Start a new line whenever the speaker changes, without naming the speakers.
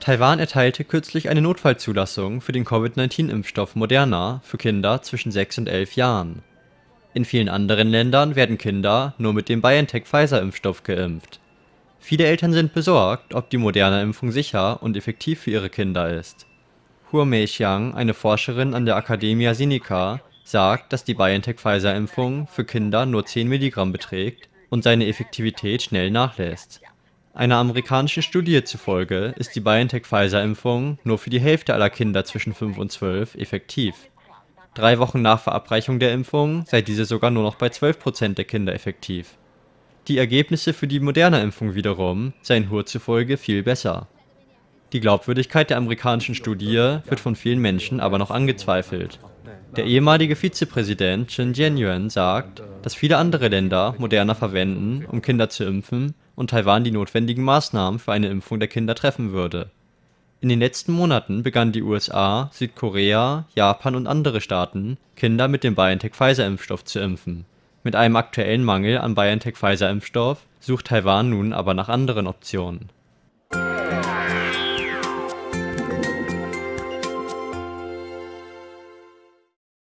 Taiwan erteilte kürzlich eine Notfallzulassung für den Covid-19-Impfstoff Moderna für Kinder zwischen 6 und 11 Jahren. In vielen anderen Ländern werden Kinder nur mit dem BioNTech-Pfizer-Impfstoff geimpft. Viele Eltern sind besorgt, ob die Moderna-Impfung sicher und effektiv für ihre Kinder ist. Hua Meixiang, eine Forscherin an der Academia Sinica, sagt, dass die BioNTech-Pfizer-Impfung für Kinder nur 10 Milligramm beträgt und seine Effektivität schnell nachlässt. Einer amerikanischen Studie zufolge ist die BioNTech-Pfizer-Impfung nur für die Hälfte aller Kinder zwischen 5 und 12 effektiv. Drei Wochen nach Verabreichung der Impfung sei diese sogar nur noch bei 12 der Kinder effektiv. Die Ergebnisse für die moderne impfung wiederum seien Hur zufolge viel besser. Die Glaubwürdigkeit der amerikanischen Studie wird von vielen Menschen aber noch angezweifelt. Der ehemalige Vizepräsident Chen Jianyuan sagt, dass viele andere Länder Moderna verwenden, um Kinder zu impfen, und Taiwan die notwendigen Maßnahmen für eine Impfung der Kinder treffen würde. In den letzten Monaten begannen die USA, Südkorea, Japan und andere Staaten, Kinder mit dem BioNTech-Pfizer-Impfstoff zu impfen. Mit einem aktuellen Mangel an BioNTech-Pfizer-Impfstoff sucht Taiwan nun aber nach anderen Optionen